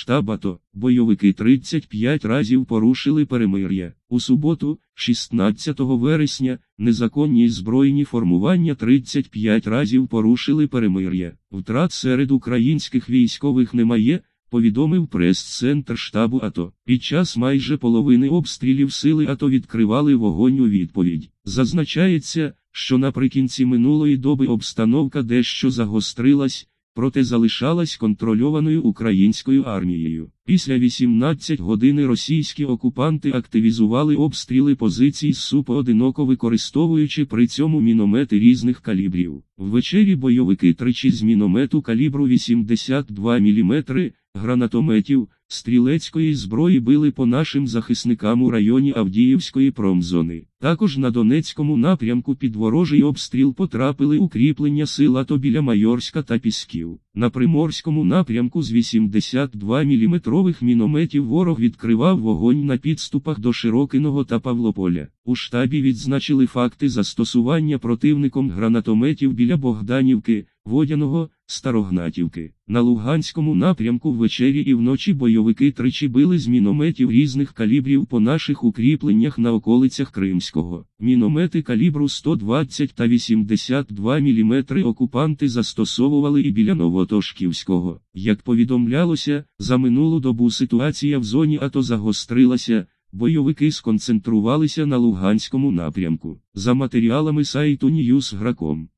штаб АТО, бойовики 35 разів порушили перемир'я. У суботу, 16 вересня, незаконні збройні формування 35 разів порушили перемир'я. Втрат серед українських військових немає. Повідомив прес-центр штабу АТО. Під час майже половини обстрілів сили АТО відкривали вогонь у відповідь. Зазначається, що наприкінці минулої доби обстановка дещо загострилась, проте залишалась контрольованою українською армією. Після 18 години російські окупанти активізували обстріли позицій су поодиноко використовуючи при цьому міномети різних калібрів. Ввечері бойовики тричі з міномету калібру 82 мм гранатометів, стрілецької зброї били по нашим захисникам у районі Авдіївської промзони. Також на Донецькому напрямку під ворожий обстріл потрапили укріплення сил АТО біля Майорська та Пісків. На Приморському напрямку з 82 мм мінометів ворог відкривав вогонь на підступах до Широкиного та Павлополя. У штабі відзначили факти застосування противником гранатометів біля Богданівки, Водяного, Старогнатівки. На Луганському напрямку ввечері і вночі бойовики тричі били з мінометів різних калібрів по наших укріпленнях на околицях Кримського. Міномети калібру 120 та 82 мм окупанти застосовували і біля Новотошківського. Як повідомлялося, за минулу добу ситуація в зоні АТО загострилася. Бойовики сконцентрувалися на Луганському напрямку. За матеріалами сайту Ньюсграком.